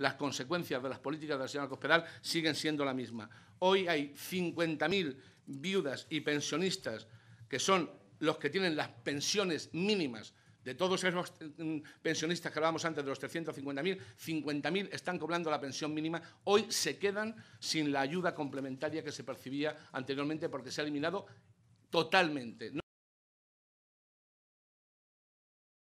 las consecuencias de las políticas la señora Cospedal siguen siendo la misma. Hoy hay 50.000 viudas y pensionistas que son los que tienen las pensiones mínimas de todos esos mm, pensionistas que hablábamos antes, de los 350.000, 50.000 están cobrando la pensión mínima. Hoy se quedan sin la ayuda complementaria que se percibía anteriormente porque se ha eliminado totalmente.